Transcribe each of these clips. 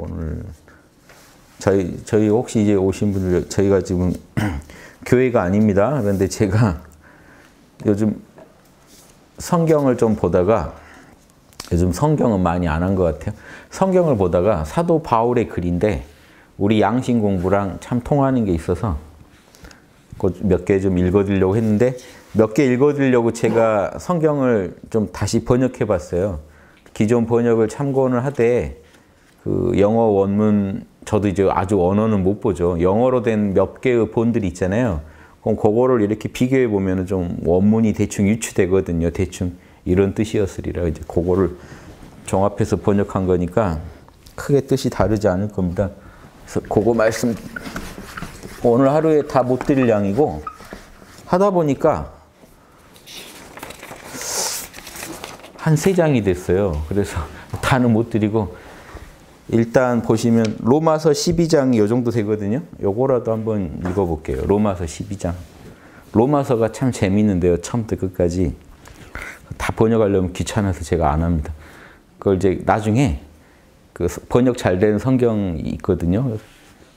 오늘 저희 저희 혹시 이제 오신 분들 저희가 지금 교회가 아닙니다. 그런데 제가 요즘 성경을 좀 보다가 요즘 성경은 많이 안 한 것 같아요. 성경을 보다가 사도 바울의 글인데 우리 양심 공부랑 참 통하는 게 있어서 몇 개 좀 읽어드리려고 했는데 몇 개 읽어드리려고 제가 성경을 좀 다시 번역해 봤어요. 기존 번역을 참고는 하되 그 영어 원문 저도 이제 아주 언어는못 보죠. 영어로 된 몇 개의 본들이 있잖아요. 그럼 그거를 이렇게 비교해 보면좀 원문이 대충 유추되거든요. 대충 이런 뜻이었으리라 이제 그거를 종합해서 번역한 거니까 크게 뜻이 다르지 않을 겁니다. 그래서 그거 말씀 오늘 하루에 다 못 드릴 양이고 하다 보니까 한 세 장이 됐어요. 그래서 다는 못 드리고 일단 보시면 로마서 12장이 요 정도 되거든요. 요거라도 한번 읽어볼게요. 로마서 12장. 로마서가 참 재밌는데요. 처음부터 끝까지. 다 번역하려면 귀찮아서 제가 안 합니다. 그걸 이제 나중에 그 번역 잘 되는 성경이 있거든요.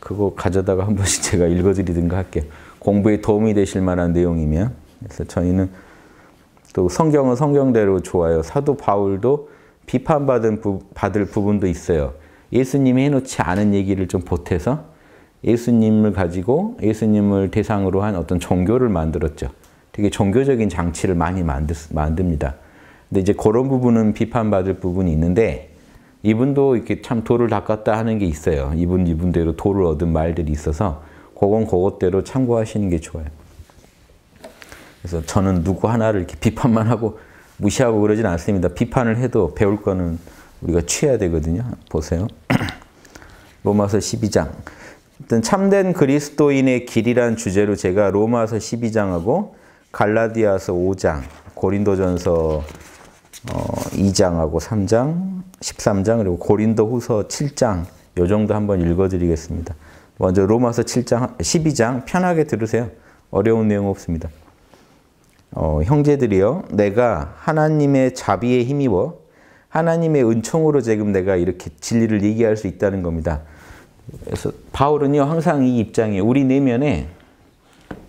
그거 가져다가 한 번씩 제가 읽어드리든가 할게요. 공부에 도움이 되실 만한 내용이면. 그래서 저희는 또 성경은 성경대로 좋아요. 사도 바울도 비판받은 부, 받을 부분도 있어요. 예수님이 해놓지 않은 얘기를 좀 보태서 예수님을 가지고 예수님을 대상으로 한 어떤 종교를 만들었죠. 되게 종교적인 장치를 많이 만들, 만듭니다. 근데 이제 그런 부분은 비판받을 부분이 있는데 이분도 이렇게 참 도를 닦았다 하는 게 있어요. 이분 이분대로 도를 얻은 말들이 있어서 그건 그것대로 참고하시는 게 좋아요. 그래서 저는 누구 하나를 이렇게 비판만 하고 무시하고 그러진 않습니다. 비판을 해도 배울 거는 우리가 취해야 되거든요. 보세요. 로마서 12장. 일단 참된 그리스도인의 길이란 주제로 제가 로마서 12장하고 갈라디아서 5장, 고린도전서 2장하고 어, 3장, 13장 그리고 고린도후서 7장 요 정도 한번 읽어드리겠습니다. 먼저 로마서 7장, 12장 편하게 들으세요. 어려운 내용 없습니다. 어, 형제들이여, 내가 하나님의 자비에 힘입어 하나님의 은총으로 지금 내가 이렇게 진리를 얘기할 수 있다는 겁니다. 그래서 바울은요 항상 이 입장에 우리 내면에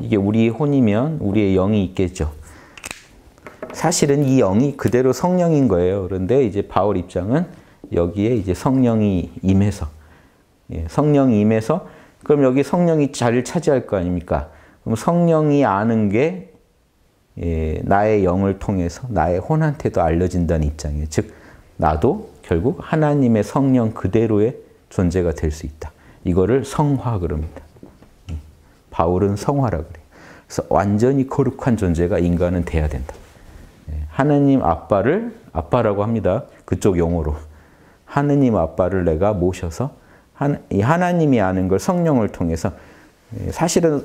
이게 우리의 혼이면 우리의 영이 있겠죠. 사실은 이 영이 그대로 성령인 거예요. 그런데 이제 바울 입장은 여기에 이제 성령이 임해서 예, 성령이 임해서 그럼 여기 성령이 자리를 차지할 거 아닙니까? 그럼 성령이 아는 게 예, 나의 영을 통해서 나의 혼한테도 알려진다는 입장이에요. 즉 나도 결국 하나님의 성령 그대로의 존재가 될 수 있다. 이거를 성화 그럽니다. 음. 바울은 성화라 그래 그래서 완전히 거룩한 존재가 인간은 돼야 된다. 예, 하느님 아빠를 아빠라고 합니다. 그쪽 용어로. 하느님 아빠를 내가 모셔서 하나님이 아는 걸 성령을 통해서 예, 사실은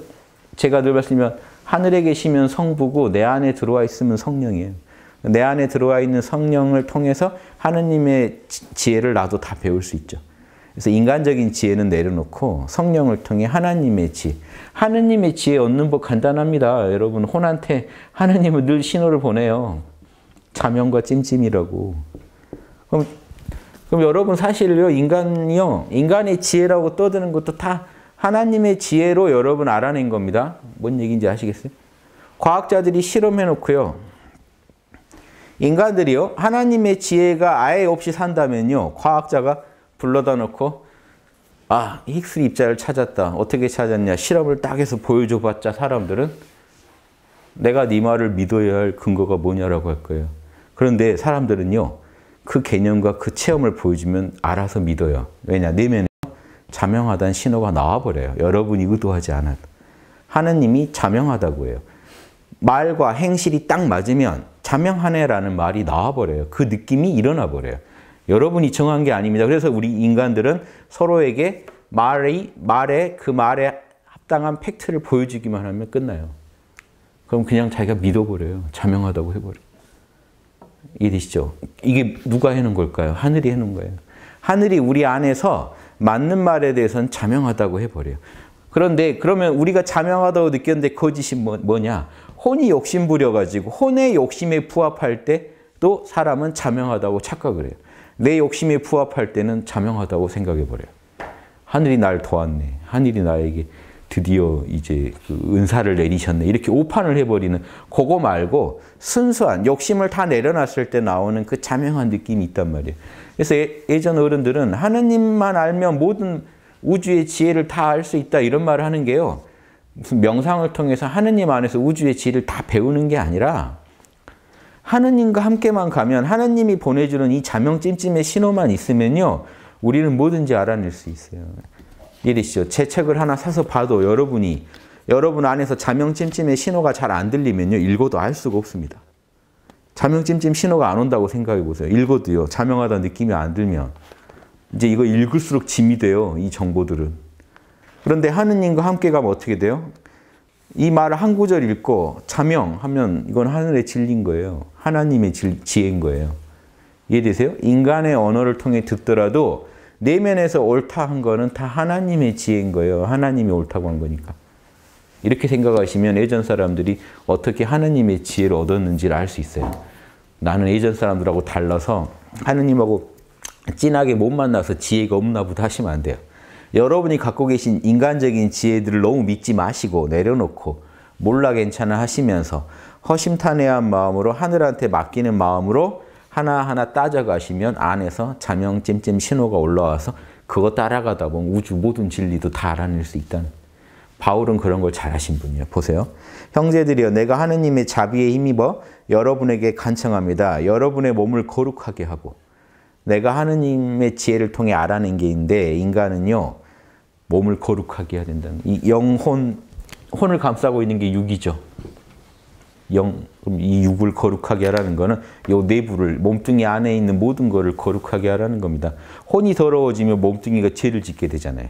제가 늘 말씀드리면 하늘에 계시면 성부고 내 안에 들어와 있으면 성령이에요. 내 안에 들어와 있는 성령을 통해서 하느님의 지혜를 나도 다 배울 수 있죠. 그래서 인간적인 지혜는 내려놓고 성령을 통해 하나님의 지혜. 하느님의 지혜 얻는 법 간단합니다. 여러분 혼한테 하느님은 늘 신호를 보내요. 자명과 찜찜이라고. 그럼 그럼 여러분 사실요 인간요 인간의 지혜라고 떠드는 것도 다 하나님의 지혜로 여러분 알아낸 겁니다. 뭔 얘기인지 아시겠어요? 과학자들이 실험해 놓고요. 인간들이요 하나님의 지혜가 아예 없이 산다면요 과학자가 불러다 놓고 아 힉스 입자를 찾았다 어떻게 찾았냐 실험을 딱 해서 보여줘봤자 사람들은 내가 네 말을 믿어야 할 근거가 뭐냐라고 할 거예요 그런데 사람들은요 그 개념과 그 체험을 보여주면 알아서 믿어요 왜냐 내면에 자명하다는 신호가 나와버려요 여러분이 의도하지 않아도 하느님이 자명하다고 해요 말과 행실이 딱 맞으면 자명하네라는 말이 나와버려요. 그 느낌이 일어나 버려요. 여러분이 정한 게 아닙니다. 그래서 우리 인간들은 서로에게 말이 말에 그 말에 합당한 팩트를 보여주기만 하면 끝나요. 그럼 그냥 자기가 믿어버려요. 자명하다고 해버려. 이해되시죠? 이게 누가 해놓은 걸까요? 하늘이 해놓은 거예요. 하늘이 우리 안에서 맞는 말에 대해서는 자명하다고 해버려요. 그런데 그러면 우리가 자명하다고 느꼈는데 거짓이 그 뭐, 냐 혼이 욕심 부려가지고 혼의 욕심에 부합할 때 또 사람은 자명하다고 착각을 해요. 내 욕심에 부합할 때는 자명하다고 생각해버려요. 하늘이 날 도왔네. 하늘이 나에게 드디어 이제 그 은사를 내리셨네. 이렇게 오판을 해버리는 그거 말고 순수한 욕심을 다 내려놨을 때 나오는 그 자명한 느낌이 있단 말이에요. 그래서 예, 예전 어른들은 하느님만 알면 모든 우주의 지혜를 다 알 수 있다 이런 말을 하는 게요. 무슨 명상을 통해서 하느님 안에서 우주의 지혜를 다 배우는 게 아니라 하느님과 함께만 가면 하느님이 보내주는 이 자명 찜찜의 신호만 있으면요. 우리는 뭐든지 알아낼 수 있어요. 이리시죠. 제 책을 하나 사서 봐도 여러분이 여러분 안에서 자명 찜찜의 신호가 잘 안 들리면요. 읽어도 알 수가 없습니다. 자명 찜찜 신호가 안 온다고 생각해 보세요. 읽어도요. 자명하다 느낌이 안 들면 이제 이거 읽을수록 짐이 돼요. 이 정보들은. 그런데 하느님과 함께 가면 어떻게 돼요? 이 말을 한 구절 읽고 자명하면 이건 하늘의 진리인 거예요. 하나님의 지혜인 거예요. 이해되세요? 인간의 언어를 통해 듣더라도 내면에서 옳다 한 거는 다 하나님의 지혜인 거예요. 하나님이 옳다고 한 거니까. 이렇게 생각하시면 예전 사람들이 어떻게 하나님의 지혜를 얻었는지를 알 수 있어요. 나는 예전 사람들하고 달라서 하느님하고 진하게 못 만나서 지혜가 없나 보다 하시면 안 돼요. 여러분이 갖고 계신 인간적인 지혜들을 너무 믿지 마시고 내려놓고 몰라 괜찮아 하시면서 허심탄회한 마음으로 하늘한테 맡기는 마음으로 하나하나 따져가시면 안에서 자명찜찜 신호가 올라와서 그거 따라가다 보면 우주 모든 진리도 다 알아낼 수 있다는 바울은 그런 걸 잘하신 분이에요. 보세요. 형제들이여 내가 하느님의 자비에 힘입어 여러분에게 간청합니다. 여러분의 몸을 거룩하게 하고 내가 하느님의 지혜를 통해 알아낸 게인데 인간은요 몸을 거룩하게 해야 된다는 이 영혼 혼을 감싸고 있는 게 육이죠. 영이 육을 거룩하게 하라는 거는 요 내부를 몸뚱이 안에 있는 모든 거를 거룩하게 하라는 겁니다. 혼이 더러워지면 몸뚱이가 죄를 짓게 되잖아요.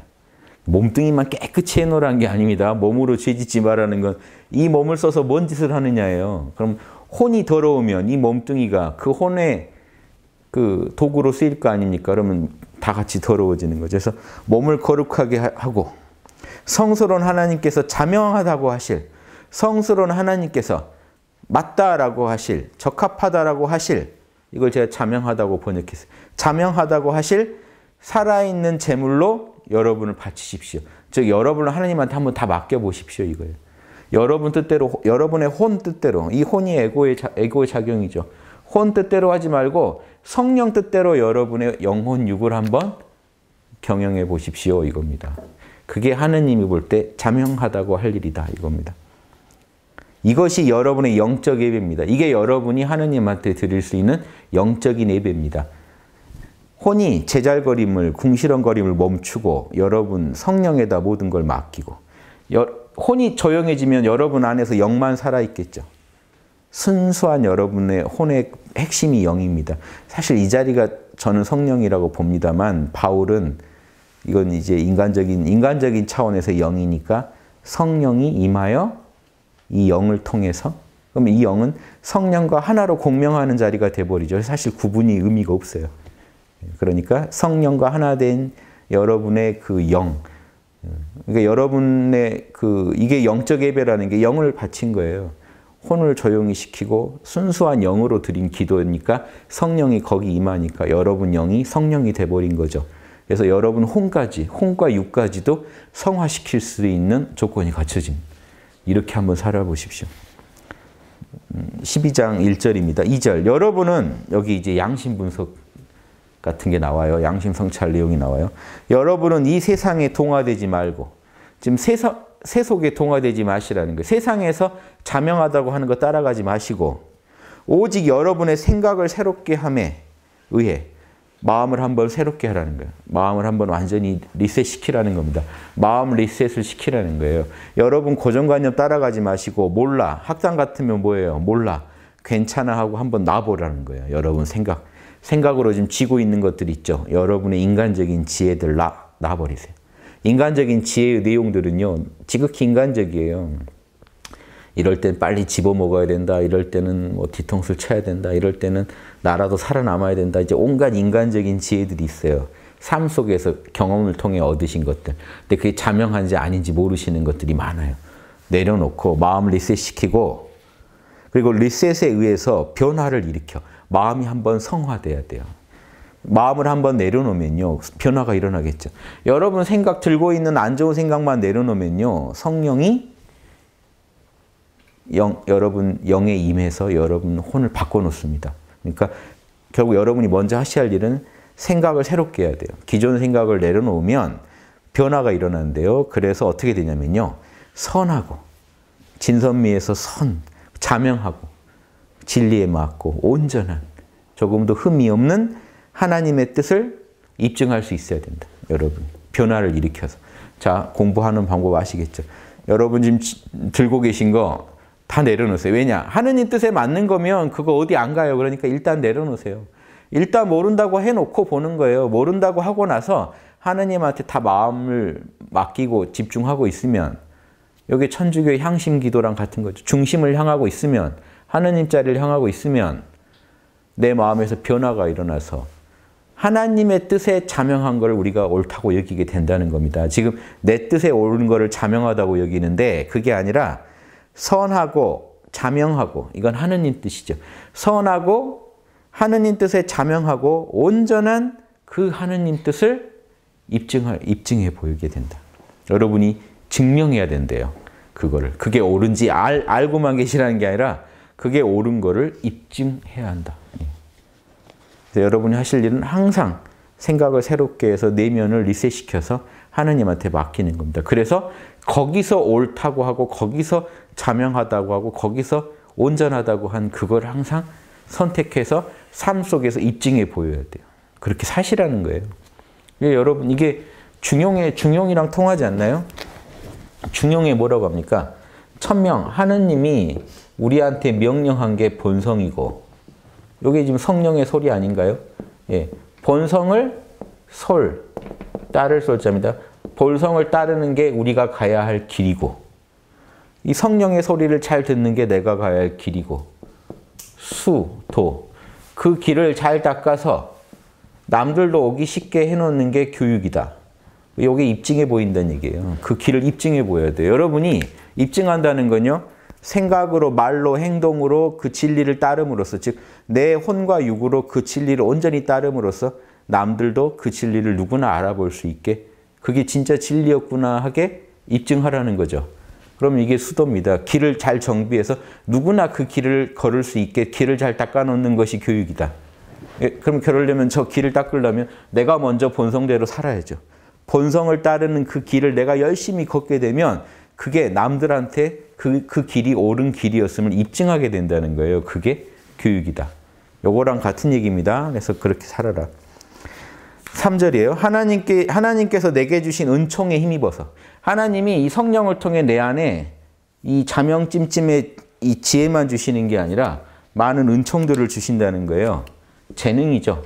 몸뚱이만 깨끗이 해놓으라는 게 아닙니다. 몸으로 죄 짓지 말라는 건 이 몸을 써서 뭔 짓을 하느냐예요. 그럼 혼이 더러우면 이 몸뚱이가 그 혼에 그 도구로 쓰일 거 아닙니까? 그러면 다 같이 더러워지는 거죠. 그래서 몸을 거룩하게 하고 성스러운 하나님께서 자명하다고 하실 성스러운 하나님께서 맞다라고 하실 적합하다라고 하실 이걸 제가 자명하다고 번역했어요. 자명하다고 하실 살아있는 제물로 여러분을 바치십시오. 즉 여러분을 하나님한테 한번 다 맡겨 보십시오 이거예요. 여러분 뜻대로 여러분의 혼 뜻대로 이 혼이 에고의 자, 고의 작용이죠. 혼 뜻대로 하지 말고 성령 뜻대로 여러분의 영혼 육을 한번 경영해 보십시오 이겁니다. 그게 하느님이 볼 때 자명하다고 할 일이다 이겁니다. 이것이 여러분의 영적 예배입니다. 이게 여러분이 하느님한테 드릴 수 있는 영적인 예배입니다. 혼이 제잘거림을 궁시렁거림을 멈추고 여러분 성령에다 모든 걸 맡기고 혼이 조용해지면 여러분 안에서 영만 살아있겠죠. 순수한 여러분의 혼의 핵심이 영입니다. 사실 이 자리가 저는 성령이라고 봅니다만 바울은 이건 이제 인간적인 인간적인 차원에서 영이니까 성령이 임하여 이 영을 통해서 그러이 영은 성령과 하나로 공명하는 자리가 돼버리죠. 사실 구분이 의미가 없어요. 그러니까 성령과 하나 된 여러분의 그 영, 그러니까 여러분의 그 이게 영적 예배라는 게 영을 바친 거예요. 혼을 조용히 시키고 순수한 영으로 드린 기도니까 성령이 거기 임하니까 여러분 영이 성령이 돼버린 거죠. 그래서 여러분 혼까지, 혼과 육까지도 성화시킬 수 있는 조건이 갖춰진 이렇게 한번 살아보십시오. 12장 음, 1절입니다. 2절. 여러분은 여기 이제 양심 분석 같은 게 나와요. 양심 성찰 내용이 나와요. 여러분은 이 세상에 동화되지 말고 지금 세상 세속에 동화되지 마시라는 거예요. 세상에서 자명하다고 하는 거 따라가지 마시고 오직 여러분의 생각을 새롭게 함에 의해 마음을 한번 새롭게 하라는 거예요. 마음을 한번 완전히 리셋시키라는 겁니다. 마음 리셋을 시키라는 거예요. 여러분 고정관념 따라가지 마시고 몰라. 학당 같으면 뭐예요? 몰라. 괜찮아 하고 한번 놔보라는 거예요. 여러분 생각. 생각으로 지금 쥐고 있는 것들 있죠. 여러분의 인간적인 지혜들 놔, 놔버리세요. 인간적인 지혜의 내용들은요, 지극히 인간적이에요. 이럴 땐 빨리 집어먹어야 된다. 이럴 때는 뭐 뒤통수를 쳐야 된다. 이럴 때는 나라도 살아남아야 된다. 이제 온갖 인간적인 지혜들이 있어요. 삶 속에서 경험을 통해 얻으신 것들. 근데 그게 자명한지 아닌지 모르시는 것들이 많아요. 내려놓고 마음 리셋시키고 그리고 리셋에 의해서 변화를 일으켜 마음이 한번 성화돼야 돼요. 마음을 한번 내려놓으면요. 변화가 일어나겠죠. 여러분 생각 들고 있는 안 좋은 생각만 내려놓으면요. 성령이 영, 여러분 영에 임해서 여러분 혼을 바꿔놓습니다. 그러니까 결국 여러분이 먼저 하셔야 할 일은 생각을 새롭게 해야 돼요. 기존 생각을 내려놓으면 변화가 일어나는데요. 그래서 어떻게 되냐면요. 선하고 진선미에서 선, 자명하고 진리에 맞고 온전한 조금도 흠이 없는 하나님의 뜻을 입증할 수 있어야 된다. 여러분. 변화를 일으켜서. 자, 공부하는 방법 아시겠죠? 여러분 지금 들고 계신 거 다 내려놓으세요. 왜냐? 하느님 뜻에 맞는 거면 그거 어디 안 가요. 그러니까 일단 내려놓으세요. 일단 모른다고 해놓고 보는 거예요. 모른다고 하고 나서 하느님한테 다 마음을 맡기고 집중하고 있으면 여기 천주교 향심 기도랑 같은 거죠. 중심을 향하고 있으면 하느님 자리를 향하고 있으면 내 마음에서 변화가 일어나서 하나님의 뜻에 자명한 걸 우리가 옳다고 여기게 된다는 겁니다. 지금 내 뜻에 옳은 거 자명하다고 여기는데 그게 아니라 선하고 자명하고 이건 하느님 뜻이죠. 선하고 하느님 뜻에 자명하고 온전한 그 하느님 뜻을 입증할 입증해 보이게 된다. 여러분이 증명해야 된대요. 그거를 그게 옳은지 알, 알고만 계시라는 게 아니라 그게 옳은 거를 입증해야 한다. 예. 여러분이 하실 일은 항상 생각을 새롭게 해서 내면을 리셋시켜서 하느님한테 맡기는 겁니다. 그래서 거기서 옳다고 하고 거기서 자명하다고 하고 거기서 온전하다고 한 그걸 항상 선택해서 삶 속에서 입증해 보여야 돼요. 그렇게 사시라는 거예요. 예, 여러분 이게 중용의 중용이랑 통하지 않나요? 중용에 뭐라고 합니까? 천명 하느님이 우리한테 명령한 게 본성이고 요게 지금 성령의 소리 아닌가요? 예. 본성을 솔, 따를 솔자입니다. 본성을 따르는 게 우리가 가야 할 길이고 이 성령의 소리를 잘 듣는 게 내가 가야 할 길이고 수, 도, 그 길을 잘 닦아서 남들도 오기 쉽게 해놓는 게 교육이다. 이게 입증해 보인다는 얘기예요. 그 길을 입증해 보여야 돼요. 여러분이 입증한다는 건요. 생각으로 말로 행동으로 그 진리를 따름으로써 즉 내 혼과 육으로 그 진리를 온전히 따름으로써 남들도 그 진리를 누구나 알아볼 수 있게 그게 진짜 진리였구나 하게 입증하라는 거죠. 그럼 이게 수도입니다. 길을 잘 정비해서 누구나 그 길을 걸을 수 있게 길을 잘 닦아놓는 것이 교육이다. 예, 그럼 그러려면 저 길을 닦으려면 내가 먼저 본성대로 살아야죠. 본성을 따르는 그 길을 내가 열심히 걷게 되면 그게 남들한테 그, 그 길이 옳은 길이었음을 입증하게 된다는 거예요. 그게 교육이다. 요거랑 같은 얘기입니다. 그래서 그렇게 살아라. 3절이에요. 하나님께, 하나님께서 내게 주신 은총에 힘입어서. 하나님이 이 성령을 통해 내 안에 이 자명찜찜의 이 지혜만 주시는 게 아니라 많은 은총들을 주신다는 거예요. 재능이죠.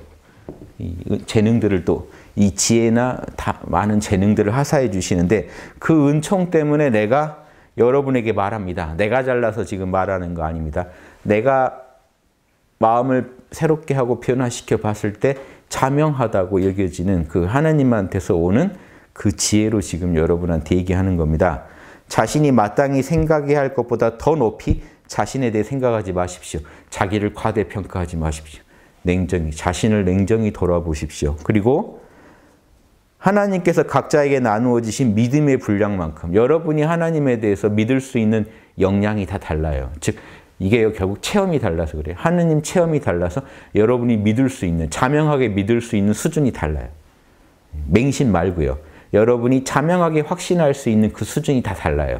재능들을 또 이 지혜나 많은 재능들을 하사해 주시는데 그 은총 때문에 내가 여러분에게 말합니다. 내가 잘라서 지금 말하는 거 아닙니다. 내가 마음을 새롭게 하고 변화시켜 봤을 때 자명하다고 여겨지는 그 하나님한테서 오는 그 지혜로 지금 여러분한테 얘기하는 겁니다. 자신이 마땅히 생각해야 할 것보다 더 높이 자신에 대해 생각하지 마십시오. 자기를 과대평가하지 마십시오. 냉정히, 자신을 냉정히 돌아보십시오. 그리고 하나님께서 각자에게 나누어 주신 믿음의 분량만큼 여러분이 하나님에 대해서 믿을 수 있는 역량이 다 달라요. 즉 이게 결국 체험이 달라서 그래요. 하느님 체험이 달라서 여러분이 믿을 수 있는 자명하게 믿을 수 있는 수준이 달라요. 맹신 말고요. 여러분이 자명하게 확신할 수 있는 그 수준이 다 달라요.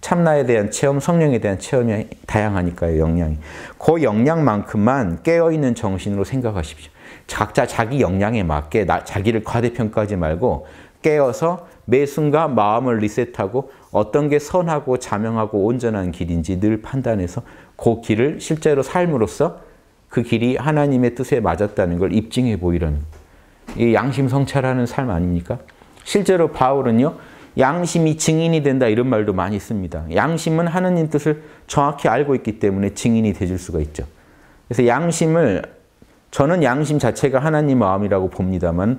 참나에 대한 체험, 성령에 대한 체험이 다양하니까요, 역량이. 그 역량만큼만 깨어있는 정신으로 생각하십시오. 각자 자기 역량에 맞게 나, 자기를 과대평가하지 말고 깨어서 매 순간 마음을 리셋하고 어떤 게 선하고 자명하고 온전한 길인지 늘 판단해서 그 길을 실제로 삶으로써 그 길이 하나님의 뜻에 맞았다는 걸 입증해 보이는 이 양심 성찰하는 삶 아닙니까? 실제로 바울은요. 양심이 증인이 된다 이런 말도 많이 씁니다. 양심은 하느님 뜻을 정확히 알고 있기 때문에 증인이 되줄 수가 있죠. 그래서 양심을 저는 양심 자체가 하나님 마음이라고 봅니다만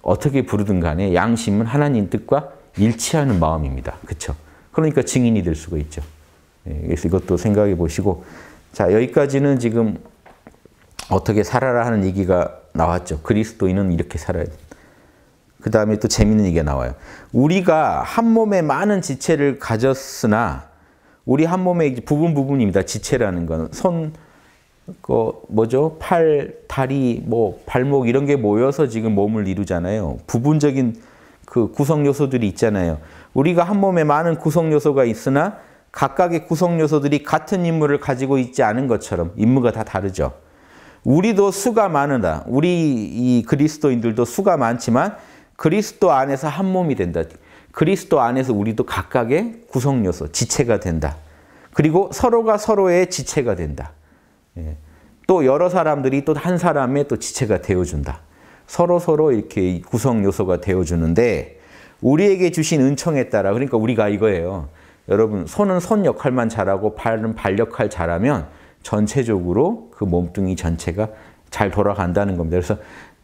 어떻게 부르든 간에 양심은 하나님 뜻과 일치하는 마음입니다. 그렇죠? 그러니까 증인이 될 수가 있죠. 예, 그래서 이것도 생각해 보시고 자 여기까지는 지금 어떻게 살아라 하는 얘기가 나왔죠. 그리스도인은 이렇게 살아야 돼. 그 다음에 또 재밌는 얘기가 나와요. 우리가 한 몸에 많은 지체를 가졌으나 우리 한 몸의 부분 부분입니다. 지체라는 건 손, 그 뭐죠? 팔, 다리, 뭐 발목 이런 게 모여서 지금 몸을 이루잖아요. 부분적인 그 구성 요소들이 있잖아요. 우리가 한 몸에 많은 구성 요소가 있으나 각각의 구성 요소들이 같은 임무를 가지고 있지 않은 것처럼 임무가 다 다르죠. 우리도 수가 많으다. 우리 이 그리스도인들도 수가 많지만 그리스도 안에서 한 몸이 된다. 그리스도 안에서 우리도 각각의 구성 요소, 지체가 된다. 그리고 서로가 서로의 지체가 된다. 예. 또 여러 사람들이 또 한 사람의 또 지체가 되어준다. 서로 서로 이렇게 구성 요소가 되어주는데 우리에게 주신 은총에 따라 그러니까 우리가 이거예요. 여러분 손은 손 역할만 잘하고 발은 발 역할 잘하면 전체적으로 그 몸뚱이 전체가 잘 돌아간다는 겁니다. 그래서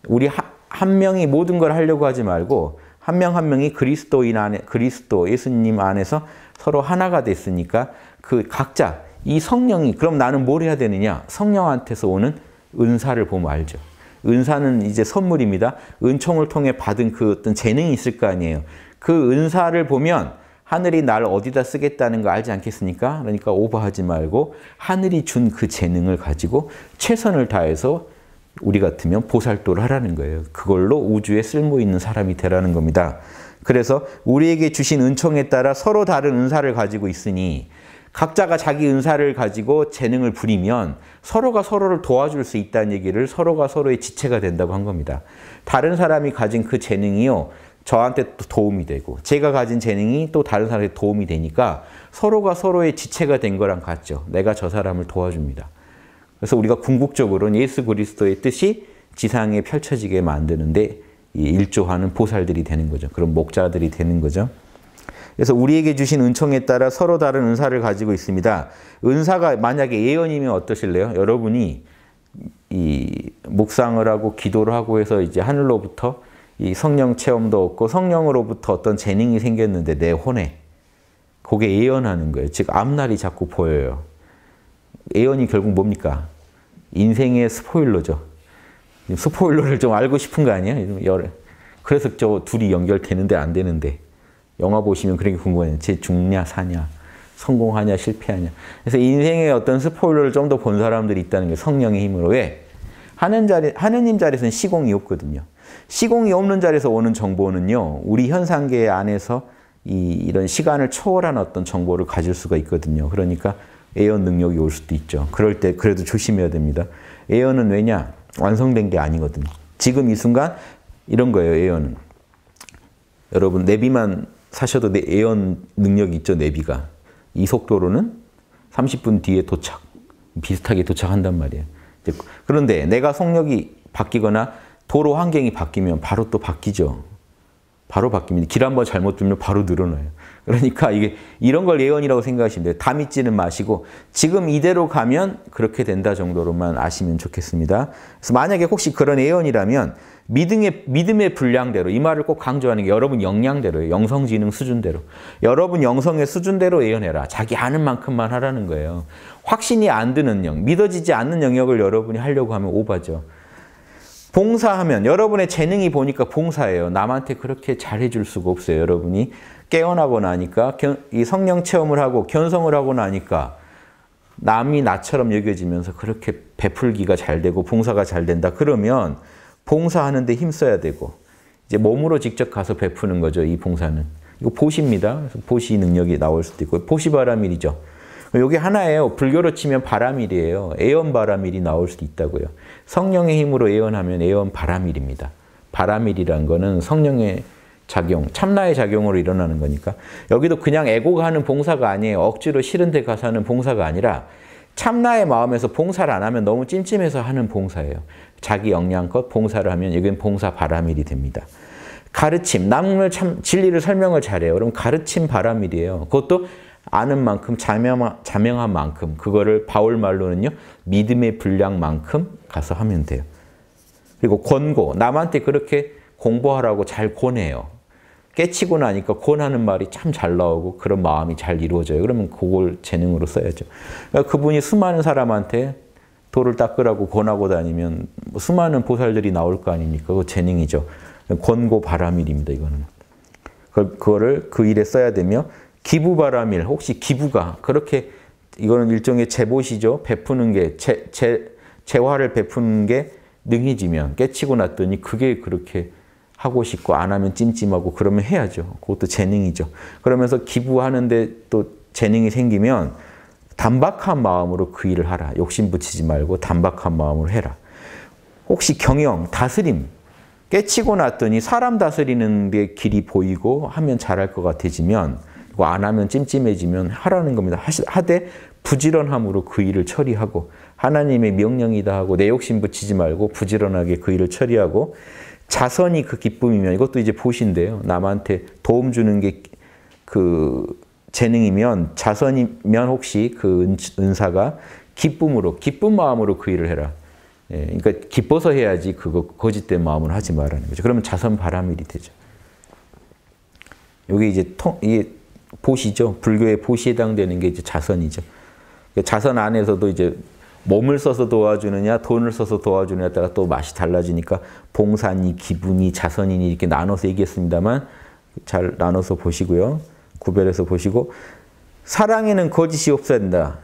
우리 하, 한 명이 모든 걸 하려고 하지 말고 한 명한 한 명이 그리스도인 안에 그리스도 예수님 안에서 서로 하나가 됐으니까 그 각자 이 성령이 그럼 나는 뭘 해야 되느냐? 성령한테서 오는 은사를 보면 알죠. 은사는 이제 선물입니다. 은총을 통해 받은 그 어떤 재능이 있을 거 아니에요. 그 은사를 보면 하늘이 날 어디다 쓰겠다는 거 알지 않겠습니까? 그러니까 오버하지 말고 하늘이 준 그 재능을 가지고 최선을 다해서 우리 같으면 보살도를 하라는 거예요. 그걸로 우주에 쓸모 있는 사람이 되라는 겁니다. 그래서 우리에게 주신 은총에 따라 서로 다른 은사를 가지고 있으니 각자가 자기 은사를 가지고 재능을 부리면 서로가 서로를 도와줄 수 있다는 얘기를 서로가 서로의 지체가 된다고 한 겁니다. 다른 사람이 가진 그 재능이요. 저한테 또 도움이 되고 제가 가진 재능이 또 다른 사람에게 도움이 되니까 서로가 서로의 지체가 된 거랑 같죠. 내가 저 사람을 도와줍니다. 그래서 우리가 궁극적으로는 예수 그리스도의 뜻이 지상에 펼쳐지게 만드는데 일조하는 보살들이 되는 거죠. 그런 목자들이 되는 거죠. 그래서 우리에게 주신 은총에 따라 서로 다른 은사를 가지고 있습니다. 은사가 만약에 예언이면 어떠실래요? 여러분이 이 묵상을 하고 기도를 하고 해서 이제 하늘로부터 이 성령 체험도 얻고 성령으로부터 어떤 재능이 생겼는데 내 혼에 그게 예언하는 거예요. 즉 앞날이 자꾸 보여요. 예언이 결국 뭡니까? 인생의 스포일러죠. 스포일러를 좀 알고 싶은 거 아니에요? 그래서 저 둘이 연결되는데 안 되는데 영화 보시면 그런 게 궁금해요. 제 죽냐 사냐, 성공하냐 실패하냐. 그래서 인생의 어떤 스포일러를 좀 더 본 사람들이 있다는 게 성령의 힘으로 왜 하는 자리 하느님 자리에서는 시공이 없거든요. 시공이 없는 자리에서 오는 정보는요, 우리 현상계 안에서 이, 이런 시간을 초월한 어떤 정보를 가질 수가 있거든요. 그러니까 예언 능력이 올 수도 있죠. 그럴 때 그래도 조심해야 됩니다. 예언은 왜냐? 완성된 게 아니거든요. 지금 이 순간 이런 거예요, 예언은. 여러분, 내비만 사셔도 내 애연 능력 있죠, 내비가. 이 속도로는 30분 뒤에 도착. 비슷하게 도착한단 말이에요. 그런데 내가 속력이 바뀌거나 도로 환경이 바뀌면 바로 또 바뀌죠. 바로 바뀝니다. 길 한 번 잘못 들면 바로 늘어나요. 그러니까 이게 이런 걸 예언이라고 생각하시면 돼요. 다 믿지는 마시고 지금 이대로 가면 그렇게 된다 정도로만 아시면 좋겠습니다. 그래서 만약에 혹시 그런 예언이라면 믿음의, 믿음의 분량대로, 이 말을 꼭 강조하는 게 여러분 역량대로예요. 영성지능 수준대로. 여러분 영성의 수준대로 예언해라. 자기 아는 만큼만 하라는 거예요. 확신이 안 드는 영, 믿어지지 않는 영역을 여러분이 하려고 하면 오바죠. 봉사하면 여러분의 재능이 보니까 봉사예요. 남한테 그렇게 잘해줄 수가 없어요. 여러분이 깨어나고 나니까 이 성령 체험을 하고 견성을 하고 나니까 남이 나처럼 여겨지면서 그렇게 베풀기가 잘 되고 봉사가 잘 된다. 그러면 봉사하는 데 힘써야 되고 이제 몸으로 직접 가서 베푸는 거죠. 이 봉사는. 이거 보시입니다. 보시 능력이 나올 수도 있고 보시 바람일이죠. 여기 하나예요. 불교로 치면 바람일이에요. 애연 바람일이 나올 수도 있다고요. 성령의 힘으로 애연하면 애연 바람일입니다. 바람일이란 거는 성령의 작용, 참나의 작용으로 일어나는 거니까 여기도 그냥 애고가 하는 봉사가 아니에요. 억지로 싫은 데 가서 하는 봉사가 아니라 참나의 마음에서 봉사를 안 하면 너무 찜찜해서 하는 봉사예요. 자기 역량껏 봉사를 하면 이건 봉사 바람일이 됩니다. 가르침, 남을 참, 진리를 설명을 잘해요. 그럼 가르침 바람일이에요. 그것도 아는 만큼, 자명한, 자명한 만큼, 그거를 바울 말로는요, 믿음의 분량만큼 가서 하면 돼요. 그리고 권고, 남한테 그렇게 공부하라고 잘 권해요. 깨치고 나니까 권하는 말이 참 잘 나오고 그런 마음이 잘 이루어져요. 그러면 그걸 재능으로 써야죠. 그러니까 그분이 수많은 사람한테 돌을 닦으라고 권하고 다니면 뭐 수많은 보살들이 나올 거 아닙니까? 그 재능이죠. 권고 바람일입니다. 이거는. 그거를 그 일에 써야 되며 기부 바람일 혹시 기부가 그렇게 이거는 일종의 제보시죠. 베푸는 게 재, 재, 재화를 베푸는 게 능해지면 깨치고 났더니 그게 그렇게 하고 싶고 안 하면 찜찜하고 그러면 해야죠. 그것도 재능이죠. 그러면서 기부하는데 또 재능이 생기면 단박한 마음으로 그 일을 하라. 욕심 붙이지 말고 단박한 마음으로 해라. 혹시 경영, 다스림 깨치고 났더니 사람 다스리는 데 길이 보이고 하면 잘할 것 같아지면 안 하면 찜찜해지면 하라는 겁니다. 하되 부지런함으로 그 일을 처리하고 하나님의 명령이다 하고 내 욕심 붙이지 말고 부지런하게 그 일을 처리하고 자선이 그 기쁨이면 이것도 이제 보신데요. 남한테 도움 주는 게 그 재능이면 자선이면 혹시 그 은사가 기쁨으로 기쁜 마음으로 그 일을 해라. 예, 그러니까 기뻐서 해야지 그거 거짓된 마음으로 하지 말라는 거죠. 그러면 자선 바람일이 되죠. 여기 이제 통, 이게 보시죠. 불교의 보시 해당되는 게 이제 자선이죠. 자선 안에서도 이제 몸을 써서 도와주느냐 돈을 써서 도와주느냐에 따라 또 맛이 달라지니까 봉사니 기분이 자선이니 이렇게 나눠서 얘기했습니다만 잘 나눠서 보시고요. 구별해서 보시고 사랑에는 거짓이 없어야 다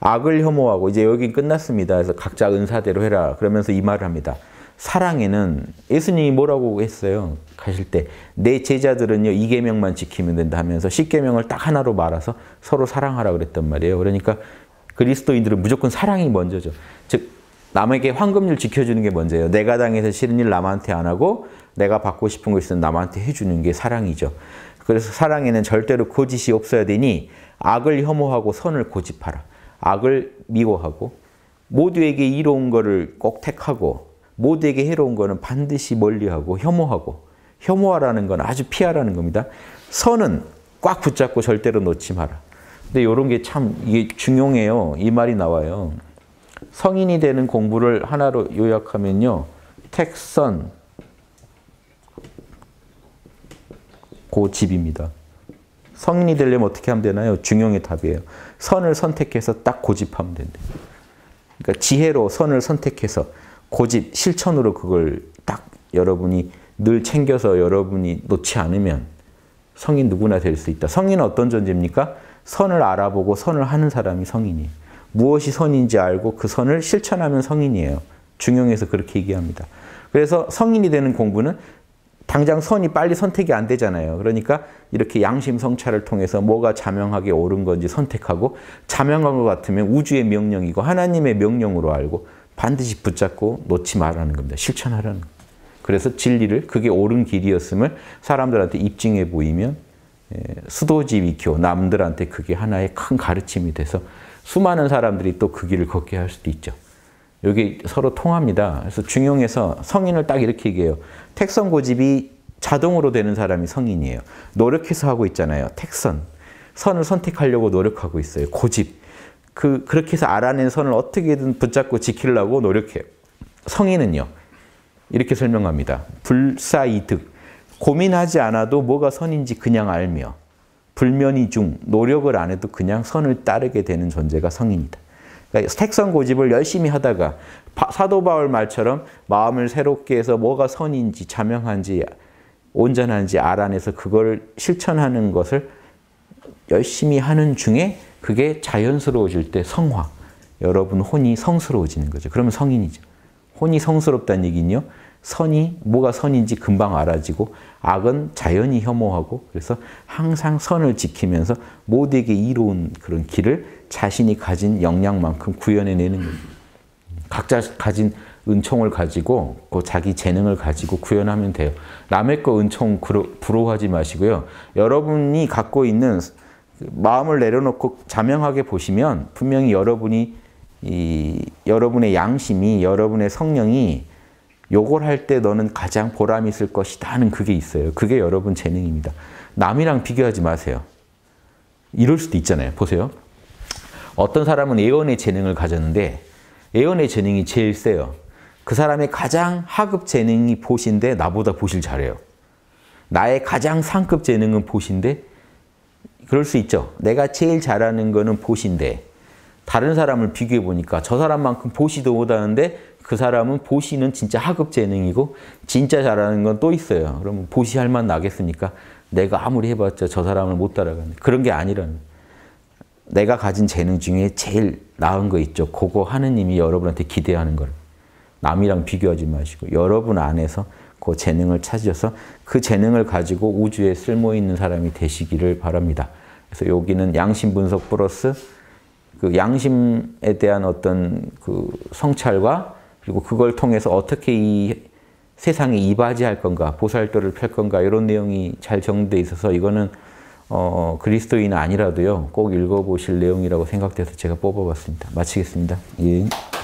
악을 혐오하고 이제 여기 끝났습니다. 그래서 각자 은사대로 해라. 그러면서 이 말을 합니다. 사랑에는 예수님이 뭐라고 했어요? 가실 때 내 제자들은요 이계명만 지키면 된다 하면서 십계명을 딱 하나로 말아서 서로 사랑하라 그랬단 말이에요. 그러니까 그리스도인들은 무조건 사랑이 먼저죠. 즉 남에게 황금률 지켜주는 게 먼저예요. 내가 당해서 싫은 일 남한테 안 하고 내가 받고 싶은 거 있으면 남한테 해주는 게 사랑이죠. 그래서 사랑에는 절대로 고집이 없어야 되니 악을 혐오하고 선을 고집하라. 악을 미워하고 모두에게 이로운 거를 꼭 택하고 모두에게 해로운 거는 반드시 멀리하고 혐오하고 혐오하라는 건 아주 피하라는 겁니다. 선은 꽉 붙잡고 절대로 놓지 마라. 근데 이런 게 참 이게 중요해요. 이 말이 나와요. 성인이 되는 공부를 하나로 요약하면요. 택선 고집입니다. 성인이 되려면 어떻게 하면 되나요? 중용의 답이에요. 선을 선택해서 딱 고집하면 된대요. 그러니까 지혜로 선을 선택해서 고집, 실천으로 그걸 딱 여러분이 늘 챙겨서 여러분이 놓지 않으면 성인 누구나 될 수 있다. 성인은 어떤 존재입니까? 선을 알아보고 선을 하는 사람이 성인이에요. 무엇이 선인지 알고 그 선을 실천하면 성인이에요. 중용에서 그렇게 얘기합니다. 그래서 성인이 되는 공부는 당장 선이 빨리 선택이 안 되잖아요. 그러니까 이렇게 양심 성찰을 통해서 뭐가 자명하게 옳은 건지 선택하고 자명한 것 같으면 우주의 명령이고 하나님의 명령으로 알고 반드시 붙잡고 놓지 말라는 겁니다. 실천하라는 겁니다. 그래서 진리를 그게 옳은 길이었음을 사람들한테 입증해 보이면 수도지위교 남들한테 그게 하나의 큰 가르침이 돼서 수많은 사람들이 또 그 길을 걷게 할 수도 있죠. 여기 서로 통합니다. 그래서 중용에서 성인을 딱 이렇게 얘기해요. 택선 고집이 자동으로 되는 사람이 성인이에요. 노력해서 하고 있잖아요. 택선. 선을 선택하려고 노력하고 있어요. 고집. 그, 그렇게 해서 알아낸 선을 어떻게든 붙잡고 지키려고 노력해요. 성인은요. 이렇게 설명합니다. 불사이득. 고민하지 않아도 뭐가 선인지 그냥 알며 불면이 중 노력을 안 해도 그냥 선을 따르게 되는 존재가 성인이다. 그러니까 택선 고집을 열심히 하다가 사도 바울 말처럼 마음을 새롭게 해서 뭐가 선인지 자명한지 온전한지 알아내서 그걸 실천하는 것을 열심히 하는 중에 그게 자연스러워질 때 성화. 여러분 혼이 성스러워지는 거죠. 그러면 성인이죠. 혼이 성스럽다는 얘기는요. 선이 뭐가 선인지 금방 알아지고 악은 자연히 혐오하고 그래서 항상 선을 지키면서 모두에게 이로운 그런 길을 자신이 가진 역량만큼 구현해내는 거예요. 각자 가진 은총을 가지고 그 자기 재능을 가지고 구현하면 돼요. 남의 거 은총 부러워하지 마시고요. 여러분이 갖고 있는 마음을 내려놓고 자명하게 보시면 분명히 여러분이 이 여러분의 양심이 여러분의 성령이 요걸 할 때 너는 가장 보람이 있을 것이다 하는 그게 있어요. 그게 여러분 재능입니다. 남이랑 비교하지 마세요. 이럴 수도 있잖아요. 보세요. 어떤 사람은 예언의 재능을 가졌는데 예언의 재능이 제일 세요. 그 사람의 가장 하급 재능이 보신데 나보다 보실 잘해요. 나의 가장 상급 재능은 보신데 그럴 수 있죠. 내가 제일 잘하는 거는 보신데 다른 사람을 비교해 보니까 저 사람만큼 보시도 못하는데 그 사람은 보시는 진짜 하급 재능이고 진짜 잘하는 건 또 있어요. 그러면 보시 할만 나겠습니까? 내가 아무리 해봤자 저 사람을 못 따라가는 그런 게 아니라는 내가 가진 재능 중에 제일 나은 거 있죠. 그거 하느님이 여러분한테 기대하는 걸 남이랑 비교하지 마시고 여러분 안에서 그 재능을 찾으셔서 그 재능을 가지고 우주에 쓸모 있는 사람이 되시기를 바랍니다. 그래서 여기는 양심 분석 플러스 그 양심에 대한 어떤 그 성찰과 그리고 그걸 통해서 어떻게 이 세상에 이바지할 건가, 보살도를 펼 건가 이런 내용이 잘정리되어 있어서 이거는 어, 그리스도인 아니라도요 꼭 읽어보실 내용이라고 생각돼서 제가 뽑아봤습니다. 마치겠습니다. 예.